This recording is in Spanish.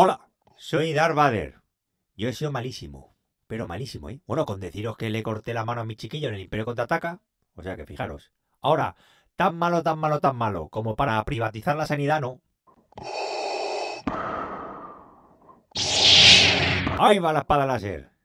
Hola, soy Darth Vader. Yo he sido malísimo, pero malísimo, ¿eh? Bueno, con deciros que le corté la mano a mi chiquillo en el Imperio Contraataca, o sea que fijaros. Ahora, tan malo, tan malo, tan malo, como para privatizar la sanidad, ¿no? Ahí va la espada láser.